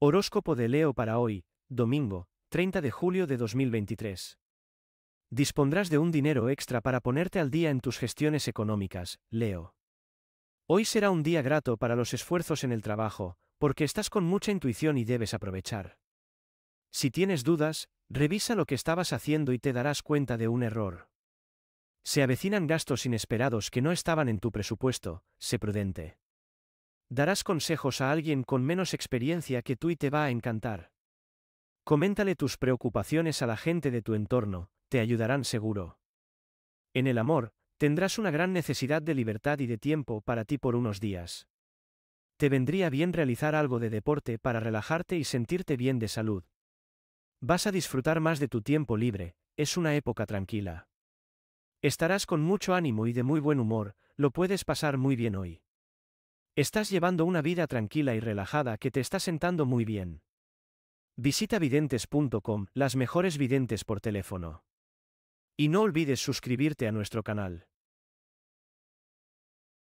Horóscopo de Leo para hoy, domingo, 30 de julio de 2023. Dispondrás de un dinero extra para ponerte al día en tus gestiones económicas, Leo. Hoy será un día grato para los esfuerzos en el trabajo, porque estás con mucha intuición y debes aprovechar. Si tienes dudas, revisa lo que estabas haciendo y te darás cuenta de un error. Se avecinan gastos inesperados que no estaban en tu presupuesto, sé prudente. Darás consejos a alguien con menos experiencia que tú y te va a encantar. Coméntale tus preocupaciones a la gente de tu entorno, te ayudarán seguro. En el amor, tendrás una gran necesidad de libertad y de tiempo para ti por unos días. Te vendría bien realizar algo de deporte para relajarte y sentirte bien de salud. Vas a disfrutar más de tu tiempo libre, es una época tranquila. Estarás con mucho ánimo y de muy buen humor, lo puedes pasar muy bien hoy. Estás llevando una vida tranquila y relajada que te está sentando muy bien. Visita videntes.com, las mejores videntes por teléfono. Y no olvides suscribirte a nuestro canal.